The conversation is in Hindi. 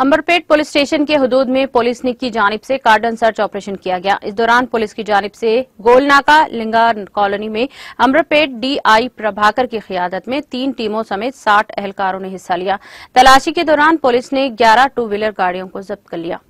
अंबरपेट पुलिस स्टेशन के हदूद में पुलिस ने की जानब से कार्डन सर्च ऑपरेशन किया गया इस दौरान पुलिस की जानब से गोलनाका लिंगा कॉलोनी में अंबरपेट डीआई प्रभाकर की क्यादत में तीन टीमों समेत साठ अहलकारों ने हिस्सा लिया तलाशी के दौरान पुलिस ने ग्यारह टू व्हीलर गाड़ियों को जब्त कर लिया